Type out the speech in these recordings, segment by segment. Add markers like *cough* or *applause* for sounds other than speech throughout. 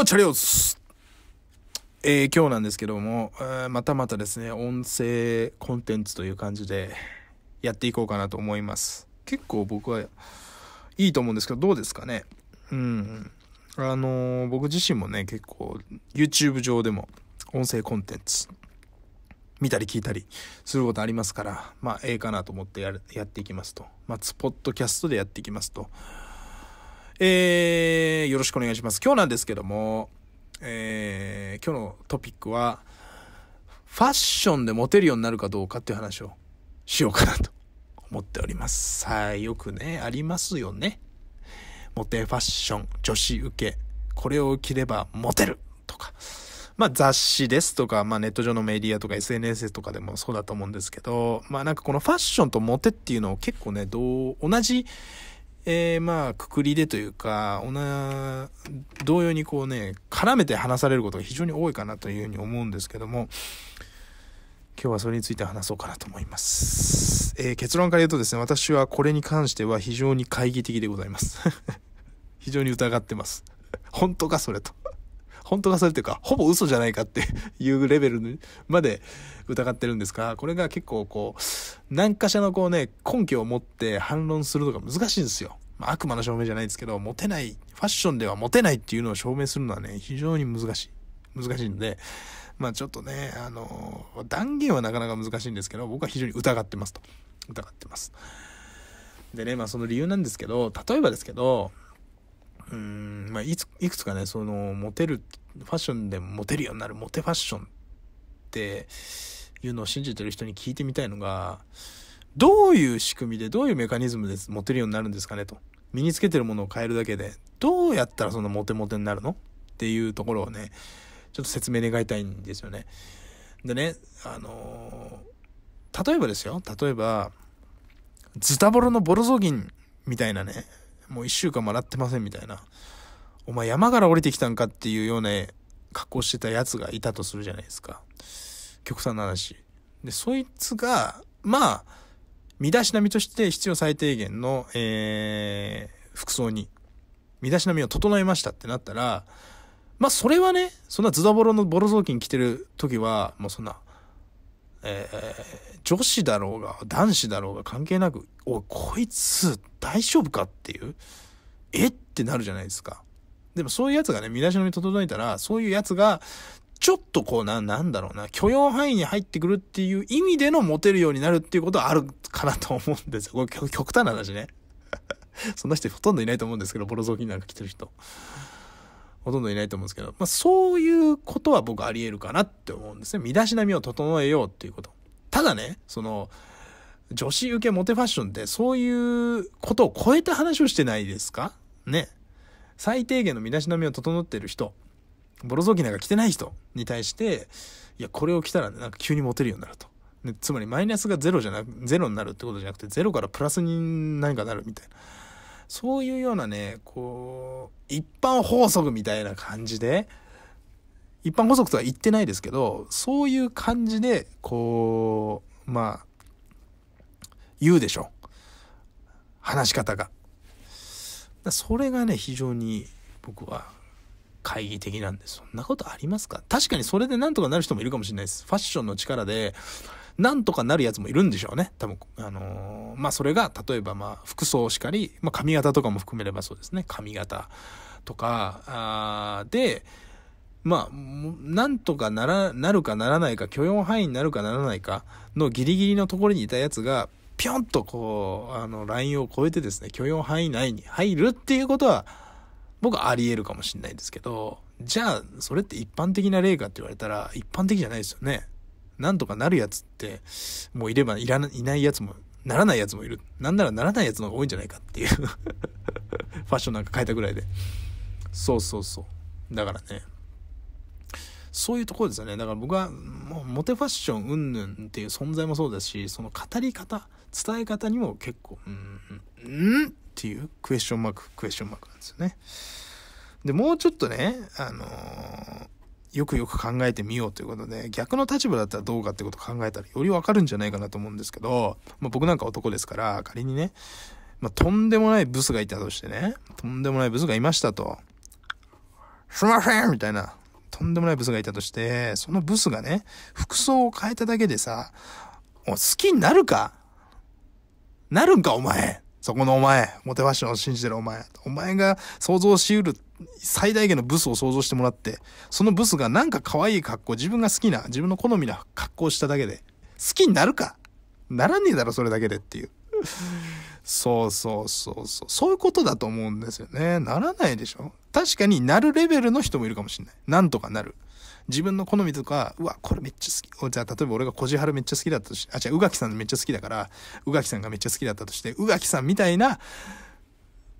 とチャリオスえー、今日なんですけども、えまたまたですね、音声コンテンツという感じでやっていこうかなと思います。結構僕はいいと思うんですけど、どうですかねうん。あのー、僕自身もね、結構 YouTube 上でも音声コンテンツ見たり聞いたりすることありますから、まあ、ええかなと思ってやっていきますと。まあ、ポッドキャストでやっていきますと。えー、よろしくお願いします。今日なんですけども、えー、今日のトピックは、ファッションでモテるようになるかどうかっていう話をしようかなと *laughs* 思っております。はい、よくね、ありますよね。モテファッション、女子受け、これを着ればモテるとか。まあ雑誌ですとか、まあネット上のメディアとか SNS とかでもそうだと思うんですけど、まあなんかこのファッションとモテっていうのを結構ね、どう、同じえー、まあ、くくりでというか、同様にこうね、絡めて話されることが非常に多いかなというふうに思うんですけども、今日はそれについて話そうかなと思います。えー、結論から言うとですね、私はこれに関しては非常に懐疑的でございます。*laughs* 非常に疑ってます。*laughs* 本当かそれと。本当がそれっていうか、ほぼ嘘じゃないかって *laughs* いうレベルまで疑ってるんですが、これが結構こう、何かしらのこうね、根拠を持って反論するのが難しいんですよ。まあ、悪魔の証明じゃないですけど、モテない、ファッションではモテないっていうのを証明するのはね、非常に難しい。難しいんで、まあちょっとね、あの、断言はなかなか難しいんですけど、僕は非常に疑ってますと。疑ってます。でね、まあその理由なんですけど、例えばですけど、うん、まあ、いつ、いくつかね、その、モテる、ファッションでモテるようになるモテファッションっていうのを信じてる人に聞いてみたいのが、どういう仕組みで、どういうメカニズムでモテるようになるんですかねと。身につけてるものを変えるだけで、どうやったらそのモテモテになるのっていうところをね、ちょっと説明願いたいんですよね。でね、あのー、例えばですよ、例えば、ズタボロのボロゾギンみたいなね、もう1週間も洗ってませんみたいな。お前山から降りてきたんかっていうような格好してたやつがいたとするじゃないですか。極端な話。で、そいつが、まあ、身だしなみとして必要最低限の、えー、服装に、身だしなみを整えましたってなったら、まあそれはね、そんなズダボロのボロ雑巾着てる時は、もうそんな、えー、女子だろうが男子だろうが関係なく、おい、こいつ大丈夫かっていう、えってなるじゃないですか。でもそういうやつがね、身だしなみに整えたら、そういうやつが、ちょっとこうな、なんだろうな、許容範囲に入ってくるっていう意味でのモテるようになるっていうことはあるかなと思うんですよ。これ極端な話ね。*laughs* そんな人ほとんどいないと思うんですけど、ボロ雑巾なんか着てる人。ほとんどいないと思うんですけど、まあ、そういうことは僕あり得るかなって思うんですね。身だしなみを整えようっていうこと。ただね、その、女子受けモテファッションってそういうことを超えた話をしてないですかね。最低限の身だしなみを整ってる人、ボロ雑巾なんか着てない人に対して、いや、これを着たらね、なんか急にモテるようになると。ね、つまりマイナスがゼロじゃなく、ゼロになるってことじゃなくて、ゼロからプラスに何かなるみたいな。そういうようなね、こう、一般法則みたいな感じで、一般法則とは言ってないですけど、そういう感じで、こう、まあ、言うでしょ。話し方が。それがね、非常に僕は懐疑的なんです。そんなことありますか確かにそれでなんとかなる人もいるかもしれないです。ファッションの力で、なんとかなるやつもいるんでしょうね。多分、あのー、まあ、それが、例えば、まあ、服装しかり、まあ、髪型とかも含めればそうですね。髪型とか、あで、まあ、なんとかなら、なるかならないか、許容範囲になるかならないかのギリギリのところにいたやつが、ぴょんとこう、あの、ラインを超えてですね、許容範囲内に入るっていうことは、僕はあり得るかもしれないですけど、じゃあ、それって一般的な例かって言われたら、一般的じゃないですよね。なんとかなるやつって、もういればいらな、いないやつも、ならないやつもいる。なんならならないやつの方が多いんじゃないかっていう *laughs* ファッションなんか変えたぐらいで。そうそうそう。だからね。そういうところですよね。だから僕は、もう、モテファッション云々っていう存在もそうだし、その語り方、伝え方にも結構、うん、うんっていうクエスチョンマーク、クエスチョンマークなんですよね。で、もうちょっとね、あのーよくよく考えてみようということで、逆の立場だったらどうかってことを考えたらよりわかるんじゃないかなと思うんですけど、まあ、僕なんか男ですから、仮にね、まあ、とんでもないブスがいたとしてね、とんでもないブスがいましたと、すいませんみたいな、とんでもないブスがいたとして、そのブスがね、服装を変えただけでさ、お好きになるかなるんかお前そこのお前モテファッションを信じてるお前お前が想像しうる最大限のブスを想像してもらって、そのブスがなんか可愛い格好、自分が好きな、自分の好みな格好をしただけで、好きになるかならねえだろ、それだけでっていう。そうそうそうそう。そういうことだと思うんですよね。ならないでしょ確かになるレベルの人もいるかもしれない。なんとかなる。自分の好みとか、うわ、これめっちゃ好き。じゃあ、例えば俺がこじはるめっちゃ好きだったとして、あ、違う、宇垣さんめっちゃ好きだから、宇垣さんがめっちゃ好きだったとして、宇垣さんみたいな、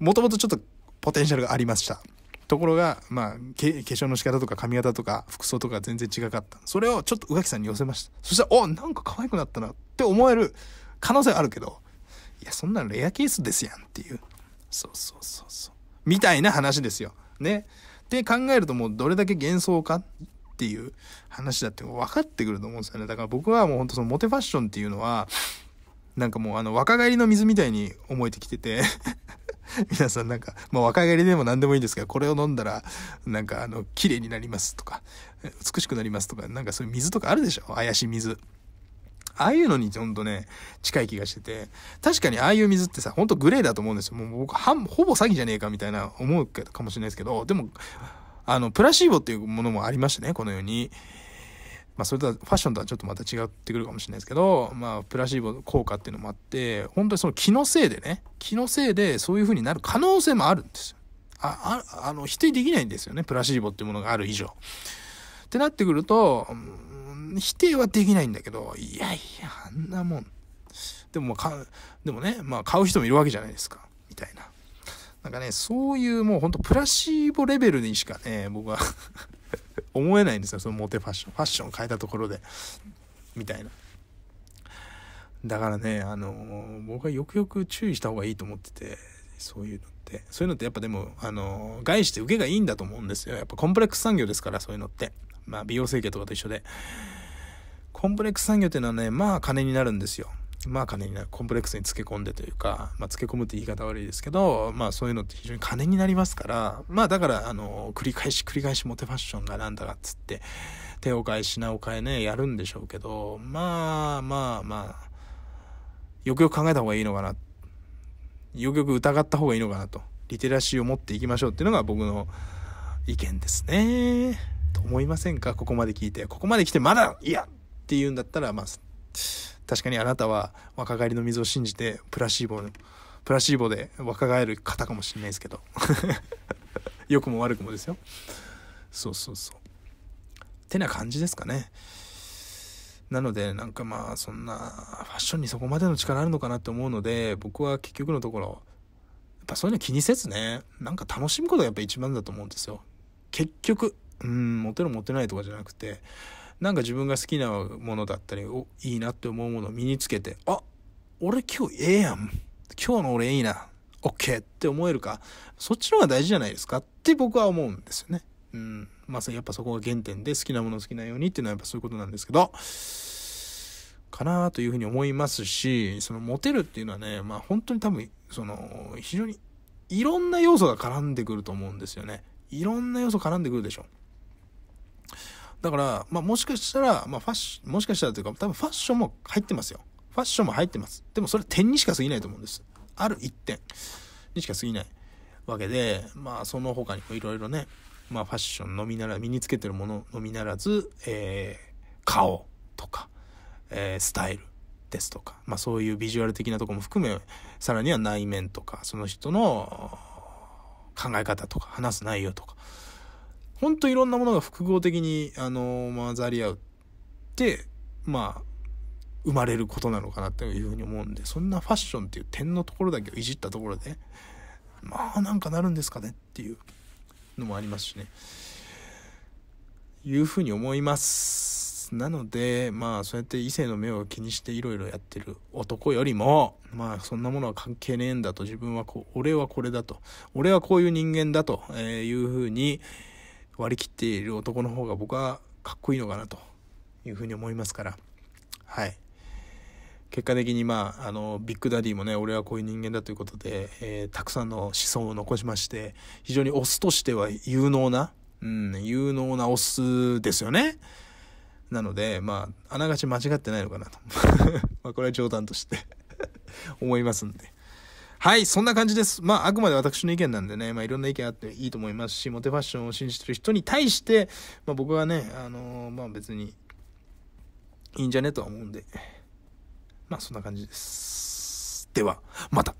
もともとちょっとポテンシャルがありました。ところが、まあ、化粧の仕方とか髪型とか服装とか全然違かった。それをちょっと宇垣さんに寄せました。そしたら、おなんか可愛くなったなって思える可能性あるけど、いや、そんなレアケースですやんっていう。そうそうそうそう。みたいな話ですよ。ね。って考えるともうどれだけ幻想かっていう話だって分かってくると思うんですよね。だから僕はもう本当そのモテファッションっていうのは、なんかもうあの若返りの水みたいに思えてきてて *laughs* 皆さんなんか、まあ、若返りでも何でもいいんですけど、これを飲んだら、なんか、あの、綺麗になりますとか、美しくなりますとか、なんかそういう水とかあるでしょ怪しい水。ああいうのにほんとね、近い気がしてて、確かにああいう水ってさ、ほんとグレーだと思うんですよ。もう僕、はほぼ詐欺じゃねえかみたいな思うかもしれないですけど、でも、あの、プラシーボっていうものもありましたね、このように。まあ、それとはファッションとはちょっとまた違ってくるかもしれないですけど、まあ、プラシーボ効果っていうのもあって本当にその気のせいでね気のせいでそういう風になる可能性もあるんですよ。ああの否定できないんですよねプラシーボっていうものがある以上。ってなってくると、否定はできないんだけどいやいやあんなもんでもう、でもね、まあ、買う人もいるわけじゃないですかみたいな。なんかね、そういうもうほんとプラシーボレベルにしかね、僕は *laughs* 思えないんですよそのモテファッションファッション変えたところでみたいなだからねあの僕はよくよく注意した方がいいと思っててそういうのってそういうのってやっぱでもあの害して受けがいいんだと思うんですよやっぱコンプレックス産業ですからそういうのってまあ美容整形とかと一緒でコンプレックス産業っていうのはねまあ金になるんですよまあ金になるコンプレックスにつけ込んでというか、まあ、つけ込むって言い方悪いですけど、まあそういうのって非常に金になりますから、まあだから、あの、繰り返し繰り返しモテファッションがなんだかっつって、手を返え品を変えね、やるんでしょうけど、まあまあまあ、よくよく考えた方がいいのかな。よくよく疑った方がいいのかなと。リテラシーを持っていきましょうっていうのが僕の意見ですね。と思いませんかここまで聞いて。ここまで来てまだ、いやって言うんだったら、まあ、確かにあなたは若返りの水を信じてプラシーボのプラシーボで若返る方かもしれないですけど *laughs* 良くも悪くもですよそうそうそうってな感じですかねなのでなんかまあそんなファッションにそこまでの力あるのかなって思うので僕は結局のところやっぱそういうの気にせずねなんか楽しむことがやっぱ一番だと思うんですよ結局うんモテるモテないとかじゃなくてなんか自分が好きなものだったり、お、いいなって思うものを身につけて、あ、俺今日ええやん。今日の俺いいな。オッケーって思えるか、そっちの方が大事じゃないですかって僕は思うんですよね。うん。まさ、あ、やっぱそこが原点で好きなもの好きなようにっていうのはやっぱそういうことなんですけど、かなというふうに思いますし、そのモテるっていうのはね、まあ本当に多分、その、非常にいろんな要素が絡んでくると思うんですよね。いろんな要素絡んでくるでしょ。だから、まあ、もしかしたら、まあ、ファッシもしかしたらというか、多分ファッションも入ってますよ。ファッションも入ってます。でもそれ点にしか過ぎないと思うんです。ある一点にしか過ぎないわけで、まあ、その他にもいろいろね、まあ、ファッションのみなら、身につけてるもののみならず、えー、顔とか、えー、スタイルですとか、まあ、そういうビジュアル的なとこも含め、さらには内面とか、その人の考え方とか、話す内容とか、ほんといろんなものが複合的に、あの混ざり合うって、まあ、生まれることなのかなっていうふうに思うんで、そんなファッションっていう点のところだけをいじったところで、まあなんかなるんですかねっていうのもありますしね。いうふうに思います。なので、まあそうやって異性の目を気にしていろいろやってる男よりも、まあそんなものは関係ねえんだと、自分はこう、俺はこれだと、俺はこういう人間だというふうに、割り切っている男の方が僕はかっこいいのかなというふうに思いますから、はい。結果的にまあ、あの、ビッグダディもね、俺はこういう人間だということで、えー、たくさんの思想を残しまして、非常にオスとしては有能な、うん、有能なオスですよね。なので、まあ、あながち間違ってないのかなと。*laughs* まあ、これは冗談として *laughs* 思いますんで。はい、そんな感じです。まあ、あくまで私の意見なんでね、まあ、いろんな意見あっていいと思いますし、モテファッションを信じてる人に対して、まあ、僕はね、あのー、まあ、別に、いいんじゃねとは思うんで、まあ、そんな感じです。では、また